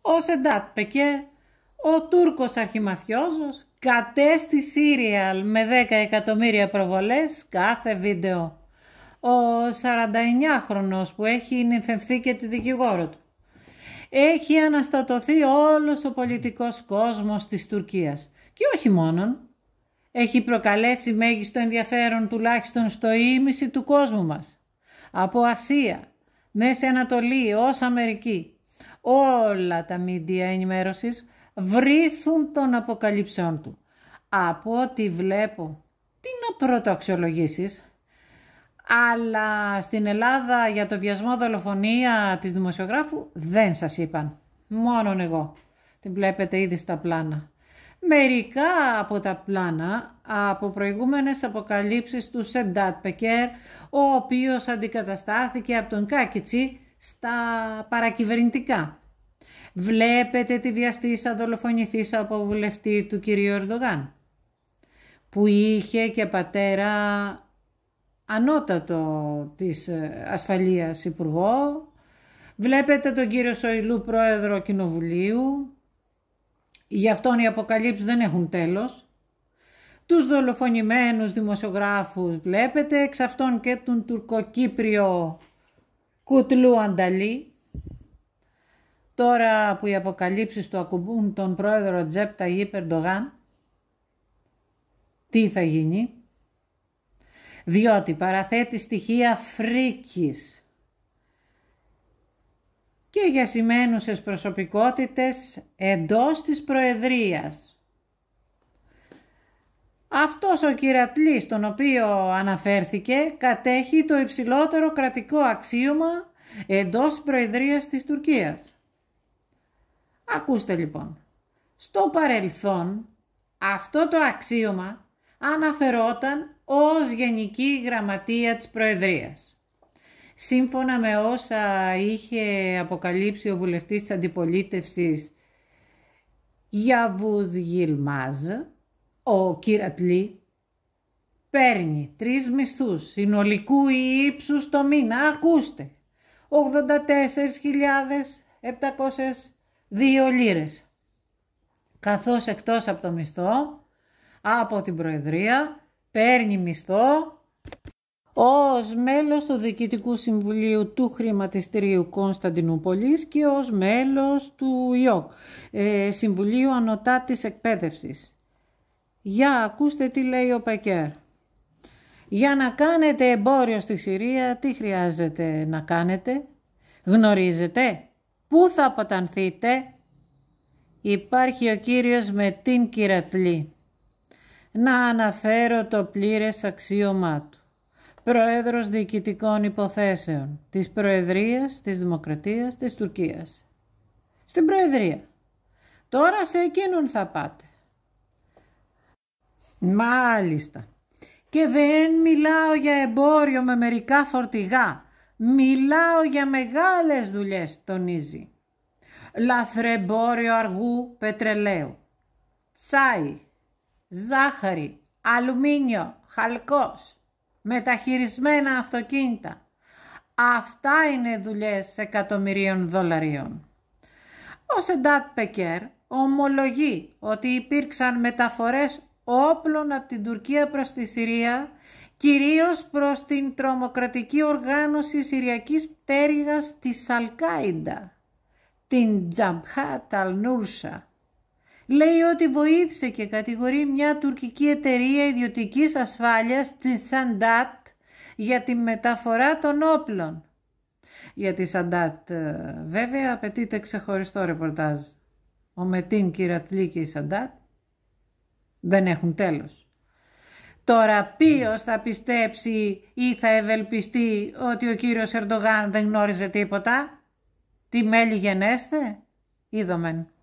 Ο Σεντάτ Πεκέ, ο Τούρκος αρχιμαφιόζος, κατέστη σύριαλ με 10 εκατομμύρια προβολές κάθε βίντεο. Ο 49χρονος που έχει νυμφευθεί και τη δικηγόρο του. Έχει αναστατωθεί όλος ο πολιτικός κόσμος της Τουρκίας. Και όχι μόνον. Έχει προκαλέσει μέγιστο ενδιαφέρον τουλάχιστον στο ίμιση του κόσμου μας. Από Ασία, Μέση Ανατολή ως Αμερική όλα τα μίντια ενημέρωσης βρίθουν των αποκαλύψεών του. Από ό,τι βλέπω, τι να πρώτο Αλλά στην Ελλάδα για το βιασμό δολοφονία της δημοσιογράφου δεν σας είπαν. Μόνον εγώ. Την βλέπετε ήδη στα πλάνα. Μερικά από τα πλάνα από προηγούμενες αποκαλύψεις του Σεντάτ Πεκέρ, ο οποίος αντικαταστάθηκε από τον Κάκιτσι, στα παρακυβερνητικά. Βλέπετε τη βιαστήσα δολοφονηθήσα από βουλευτή του κυρίου Ερντογάν, που είχε και πατέρα ανώτατο της ε, ασφαλείας υπουργό. Βλέπετε τον κύριο Σοηλού πρόεδρο κοινοβουλίου. Γι' αυτόν οι αποκαλύψεις δεν έχουν τέλος. Τους δολοφονημένους δημοσιογράφους βλέπετε, εξ αυτών και τον τουρκοκύπριο κουτλού ανταλή. Τώρα που οι αποκαλύψεις του ακουμπούν τον πρόεδρο Τζέπτα ή Περντογάν, τι θα γίνει. Διότι παραθέτει στοιχεία φρίκης και για σημαίνουσες προσωπικότητες εντός της Προεδρίας. Αυτός ο κυρατλής τον οποίο αναφέρθηκε κατέχει το υψηλότερο κρατικό αξίωμα εντός προεδρίας της Τουρκίας. Ακούστε λοιπόν, στο παρελθόν αυτό το αξίωμα αναφερόταν ως Γενική Γραμματεία της Προεδρίας. Σύμφωνα με όσα είχε αποκαλύψει ο βουλευτής της αντιπολίτευσης Γιαβους Γιλμάζ, ο Κυρατλή παίρνει τρεις μισθούς συνολικού ύψους το μήνα, ακούστε, 84.702 λίρες. Καθώς εκτός από το μισθό, από την Προεδρία, παίρνει μισθό ως μέλος του Διοικητικού Συμβουλίου του Χρηματιστηρίου Κωνσταντινούπολης και ως μέλος του ΙΟΚ, ε, Συμβουλίου Ανωτάτης Εκπαίδευσης. Για ακούστε τι λέει ο Πακέρ. Για να κάνετε εμπόριο στη Συρία, τι χρειάζεται να κάνετε. Γνωρίζετε πού θα αποτανθείτε. Υπάρχει ο Κύριος με την κυρατλή. Να αναφέρω το πλήρες αξίωμά του. Προέδρος Διοικητικών Υποθέσεων της Προεδρίας, της Δημοκρατίας, της Τουρκίας. Στην Προεδρία. Τώρα σε εκείνον θα πάτε. Μάλιστα. Και δεν μιλάω για εμπόριο με μερικά φορτηγά. Μιλάω για μεγάλες δουλειές, τονίζει. Λαθρεμπόριο αργού πετρελαίου. Τσάι, ζάχαρη, αλουμίνιο, χαλκός, μεταχειρισμένα αυτοκίνητα. Αυτά είναι δουλειές εκατομμυρίων δολαρίων. Ο Σεντάτ Πεκέρ ομολογεί ότι υπήρξαν μεταφορές όπλων από την Τουρκία προς τη Συρία, κυρίως προς την τρομοκρατική οργάνωση Συριακής πτέρυγας της Αλκάιντα, την Τζαμπχάτ Ταλ-Νούρσα. Λέει ότι βοήθησε και κατηγορεί μια τουρκική εταιρεία ιδιωτικής ασφάλειας, τη Σαντάτ, για τη μεταφορά των όπλων. Για τη Σαντάτ ε, βέβαια απαιτείται ξεχωριστό ρεπορτάζ. Ο Μετίν Κυρατλή και η Σαντάτ δεν έχουν τέλος. Τώρα ποιος θα πιστέψει ή θα ευελπιστεί ότι ο κύριος Ερντογάν δεν γνώριζε τίποτα. Τι μέλη γενέστε. Είδομεν.